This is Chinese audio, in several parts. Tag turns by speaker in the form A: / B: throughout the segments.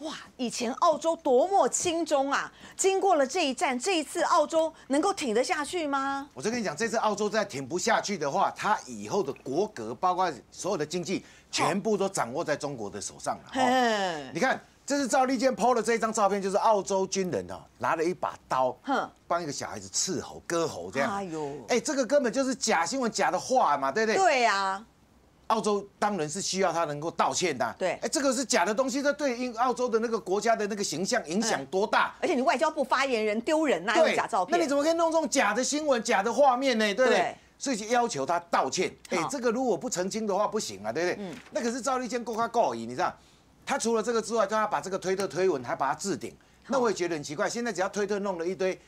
A: 哇，以前澳洲多么轻松啊！经过了这一战，这一次澳洲能够挺得下去吗？我就跟你讲，这次澳洲再挺不下去的话，他以后的国格，包括所有的经济，全部都掌握在中国的手上了。嗯，你看，这是赵立坚 PO 的这一张照片，就是澳洲军人哦，拿了一把刀，哼，帮一个小孩子刺喉、割喉这样。哎呦，哎，这个根本就是假新闻、假的话嘛，对不对？对呀。澳洲当然是需要他能够道歉的。对，哎，这个是假的东西，这对英澳洲的那个国家的那个形象影响多大？而且你外交部发言人丢人啊，又假照片，那你怎么可以弄这种假的新闻、假的画面呢？对不对？所以要求他道歉。哎，这个如果不澄清的话不行啊，对不对？嗯。那可是赵立坚够他够已。你知道，他除了这个之外，他把这个推特推文还把它置顶，那我也觉得很奇怪。现在只要推特弄了一堆，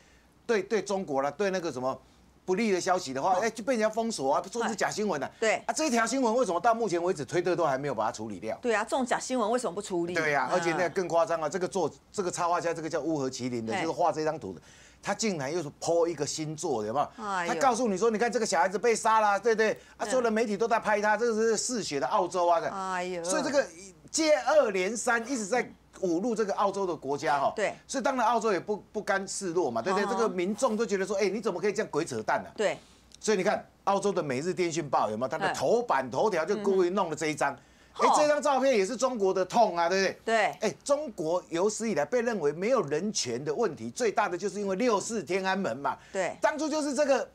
A: 对对，中国了，对那个什么。不利的消息的话，哎，就被人家封锁啊，说是假新闻呢。对啊，这一条新闻为什么到目前为止推特都还没有把它处理掉？对啊，这种假新闻为什么不处理？对呀，而且那更夸张啊，这个做这个插画家，这个叫乌合麒麟的，就是画这张图的，他竟然又是剖一个座，的，有不有？他告诉你说，你看这个小孩子被杀了，对对，啊，所有的媒体都在拍他，这是嗜血的澳洲啊的。哎呀，所以这个接二连三一直在。侮辱这个澳洲的国家哈，对，所以当然澳洲也不不甘示弱嘛，对不对？这个民众都觉得说，哎，你怎么可以这样鬼扯淡呢？对，所以你看澳洲的《每日电讯报》有没有？它的头版头条就故意弄了这一张，哎，这张照片也是中国的痛啊，对不对？对，哎，中国有史以来被认为没有人权的问题最大的就是因为六四天安门嘛，对，当初就是这个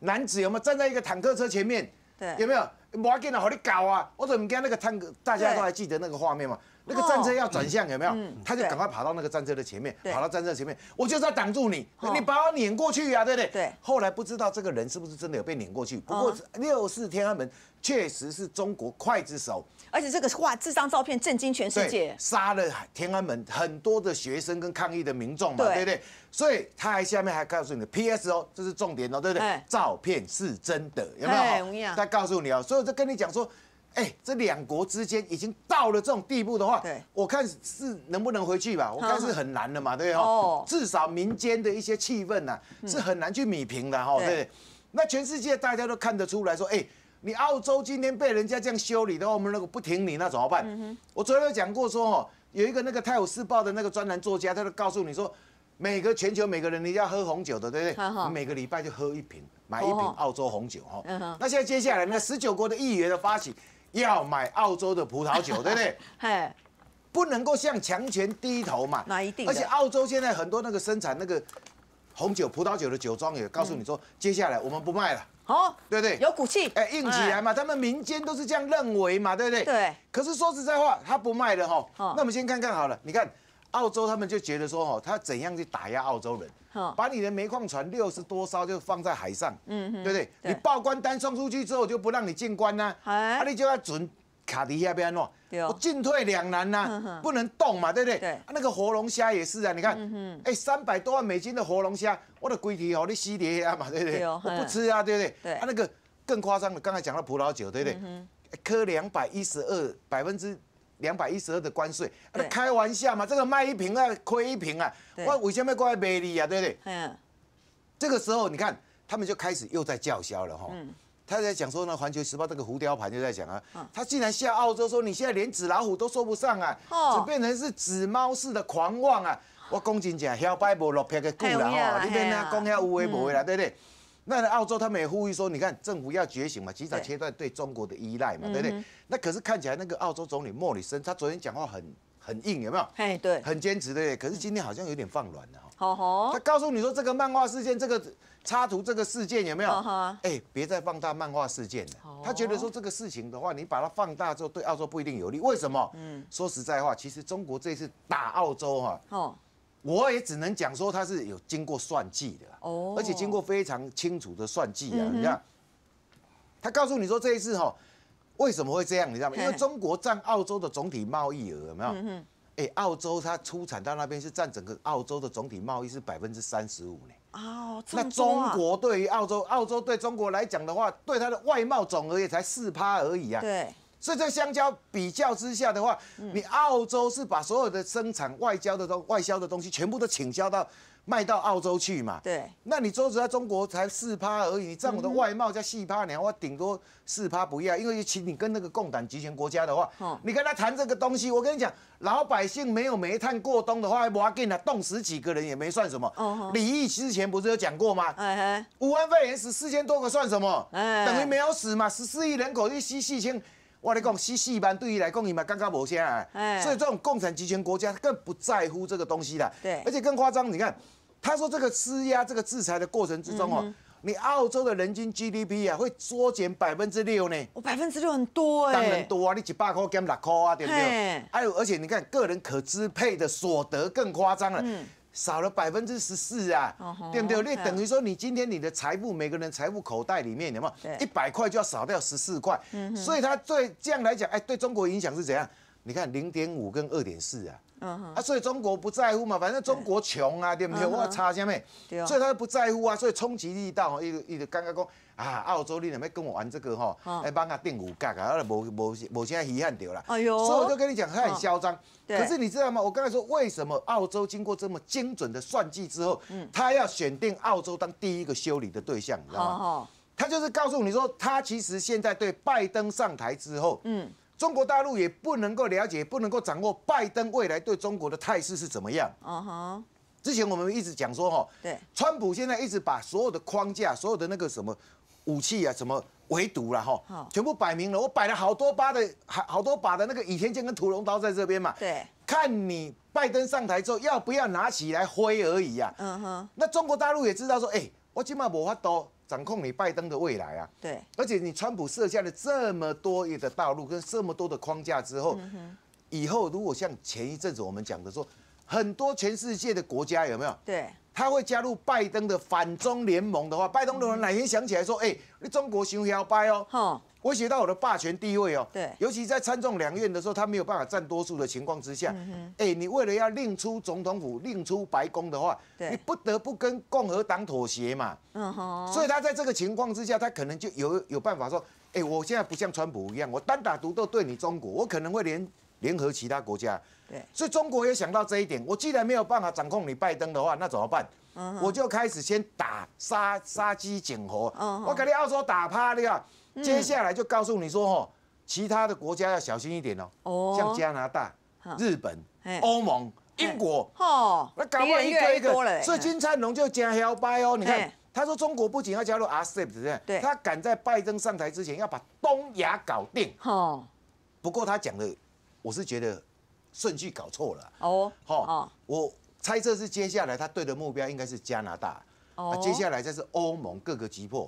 A: 男子有没有站在一个坦克车前面？对，有没有？不要见了，你搞啊！我怎唔见那个坦克，大家都还记得那个画面嘛。那个战车要转向，有没有？他就赶快跑到那个战车的前面，跑到战车前面，我就要挡住你，你把我碾过去呀，对不对？对。后来不知道这个人是不是真的有被碾过去，不过六四天安门确实是中国刽子手，而且这个画这张照片震惊全世界，杀了天安门很多的学生跟抗议的民众嘛，对不对？所以他还下面还告诉你，P.S. 哦，这是重点哦，对不对？照片是真的，有没有？他告诉你哦，所以就跟你讲说。哎，这两国之间已经到了这种地步的话，我看是能不能回去吧？我看是很难的嘛，对不对？哦，至少民间的一些气氛呐，是很难去米平的哈，对不对？那全世界大家都看得出来说，哎，你澳洲今天被人家这样修理的话，我们如果不停你，那怎么办？我昨天讲过说，哦，有一个那个《泰晤士报》的那个专栏作家，他就告诉你说，每个全球每个人你要喝红酒的，对不对？你每个礼拜就喝一瓶，买一瓶澳洲红酒哈。那现在接下来，那十九国的议员的发起。要买澳洲的葡萄酒，对不对？不能够向强权低头嘛。那一定。而且澳洲现在很多那个生产那个红酒、葡萄酒的酒庄也告诉你说，接下来我们不卖了。哦，对不对？有骨气，哎，硬起来嘛。他们民间都是这样认为嘛，对不对？对。可是说实在话，他不卖了哈。那我们先看看好了。你看。澳洲他们就觉得说哦，他怎样去打压澳洲人？把你的煤矿船六十多艘就放在海上，嗯，对不对？你报关单送出去之后，就不让你进关呐，啊，你就要准卡迪亚贝安诺，我进退两难呐，不能动嘛，对不对？那个活龙虾也是啊，你看，哎，三百多万美金的活龙虾，我的龟体哦，你吸掉呀嘛，对不对？我不吃啊，对不对？啊，他那个更夸张的，刚才讲到葡萄酒，对不对？克两百一十二百分之。两百一十二的关税，那开玩笑嘛？这个卖一瓶啊，亏一瓶啊！我为什么过来卖你啊？对不对？嗯，这个时候你看，他们就开始又在叫嚣了哈。嗯，他在讲说呢，《环球时报》这个狐雕盘就在讲啊，他竟然下澳洲说，你现在连纸老虎都说不上啊，就变成是纸猫似的狂妄啊！我讲真讲，小白无落撇个股啦，哦，你边呢讲要有为无为啦，对不对？那澳洲他们也呼吁说，你看政府要觉醒嘛，及早切断对中国的依赖嘛，对不对？那可是看起来那个澳洲总理莫里森，他昨天讲话很很硬，有没有？哎，对，很坚持，对不对？可是今天好像有点放软了。哈。他告诉你说这个漫画事件、这个插图这个事件有没有？哎，别再放大漫画事件了。他觉得说这个事情的话，你把它放大之后对澳洲不一定有利。为什么？嗯，说实在话，其实中国这次打澳洲哈。我也只能讲说他是有经过算计的哦，而且经过非常清楚的算计啊。你看，他告诉你说这一次哈，为什么会这样？你知道吗？因为中国占澳洲的总体贸易额有没有？哎，澳洲它出产到那边是占整个澳洲的总体贸易是百分之三十五呢。哦，那中国对于澳洲，澳洲对中国来讲的话，对它的外贸总额也才四趴而已啊。对。所以在香蕉比较之下的话，你澳洲是把所有的生产外交的东外销的东西全部都倾销到卖到澳洲去嘛？对。那你周子在中国才四趴而已，占我的外贸才四趴，你我顶多四趴不要，因为请你跟那个共党集权国家的话，你跟他谈这个东西，我跟你讲，老百姓没有煤炭过冬的话，还不要给他冻死几个人也没算什么。李毅之前不是有讲过吗？五万肺炎死四千多个算什么？等于没有死嘛？十四亿人口一吸四千。我来讲，西四班对于来讲，你们感觉无先哎，所以这种共产集权国家更不在乎这个东西了。对，而且更夸张，你看，他说这个施压、这个制裁的过程之中哦。你澳洲的人均 GDP 啊，会缩减百分之六呢。我百分之六很多哎。当然多啊，你一百块减六块啊，对不对？还有，而且你看个人可支配的所得更夸张了，少了百分之十四啊，对不对？那等于说你今天你的财富，每个人财富口袋里面，有没有一百块就要少掉十四块。所以它对这样来讲，哎，对中国影响是怎样？你看零点五跟二点四啊，啊，所以中国不在乎嘛，反正中国穷啊，对不对？我要下面，所以他不在乎啊，所以冲击力道，哦，个一个刚刚讲，啊，澳洲你怎没跟我玩这个哈，哎，帮他定五价啊，我无无现在遗憾对啦，哎呦，所以我就跟你讲，他很嚣张。可是你知道吗？我刚才说，为什么澳洲经过这么精准的算计之后，嗯，他要选定澳洲当第一个修理的对象，你知道吗？哦。他就是告诉你说，他其实现在对拜登上台之后，嗯。中国大陆也不能够了解，不能够掌握拜登未来对中国的态势是怎么样。哦之前我们一直讲说哈，对，川普现在一直把所有的框架、所有的那个什么武器啊、什么围堵了哈，全部摆明了。我摆了好多把的，好好多把的那个倚天剑跟屠龙刀在这边嘛。对，看你拜登上台之后要不要拿起来挥而已呀。嗯哼，那中国大陆也知道说，哎，我起码无法到。掌控你拜登的未来啊！对，而且你川普设下了这么多亿的道路跟这么多的框架之后，以后如果像前一阵子我们讲的说，很多全世界的国家有没有？对，他会加入拜登的反中联盟的话，拜登如果哪天想起来说，哎，你中国先要掰哦。威胁到我的霸权地位哦，对，尤其在参众两院的时候，他没有办法占多数的情况之下，哎，你为了要另出总统府、另出白宫的话，你不得不跟共和党妥协嘛，嗯哼，所以他在这个情况之下，他可能就有有办法说，哎，我现在不像川普一样，我单打独斗对你中国，我可能会联联合其他国家，对，所以中国也想到这一点，我既然没有办法掌控你拜登的话，那怎么办？我就开始先打杀杀鸡儆猴，我肯定要说打趴了。个。接下来就告诉你说哦，其他的国家要小心一点哦。像加拿大、日本、欧盟、英国。哦，那搞好一个一个，这金灿荣就加 h e l by 哦。你看，他说中国不仅要加入 a s e p 对不对？他赶在拜登上台之前要把东亚搞定。哦。不过他讲的，我是觉得顺序搞错了。哦。好，我猜测是接下来他对的目标应该是加拿大。接下来就是欧盟各个击破，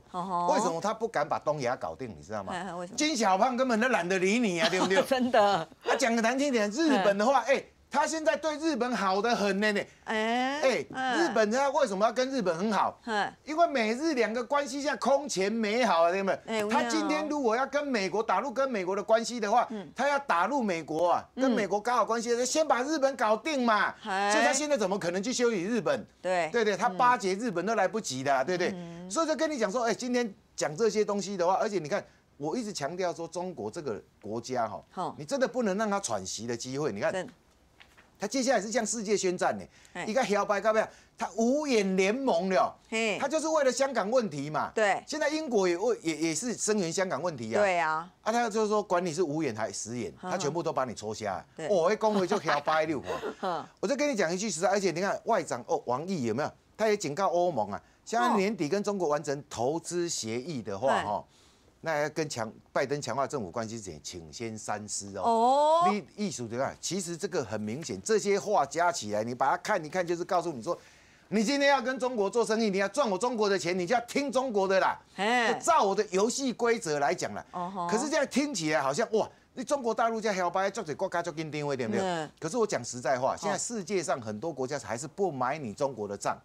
A: 为什么他不敢把东亚搞定？你知道吗？金小胖根本都懒得理你啊，对不对？真的，他讲个难听点，日本的话，哎。他现在对日本好的很呢，哎哎，日本他为什么要跟日本很好？因为美日两个关系现在空前美好啊，他今天如果要跟美国打入跟美国的关系的话，他要打入美国啊，跟美国搞好关系，先把日本搞定嘛。所以他现在怎么可能去修理日本？对对对，他巴结日本都来不及的，对不对？所以就跟你讲说，哎，今天讲这些东西的话，而且你看，我一直强调说中国这个国家哈，你真的不能让他喘息的机会，你看。他接下来是向世界宣战呢？你看，摇摆搞不要，他五眼联盟了，他就是为了香港问题嘛。对，现在英国也为也也是声援香港问题呀。对呀，啊，他就是说管你是五眼还十眼，他全部都把你戳瞎。我一公会就摇摆六。我就跟你讲一句实在，而且你看外长哦，王毅有没有？他也警告欧盟啊，像在年底跟中国完成投资协议的话，哈。那要跟强拜登强化政府关系之前，请先三思哦。哦，你艺术吧？其实这个很明显，这些话加起来，你把它看，一看就是告诉你说，你今天要跟中国做生意，你要赚我中国的钱，你就要听中国的啦。照我的游戏规则来讲啦。哦。可是这样听起来好像哇，你中国大陆这样小白，壮嘴呱呱就给你定位对不对？有？可是我讲实在话，现在世界上很多国家还是不买你中国的账。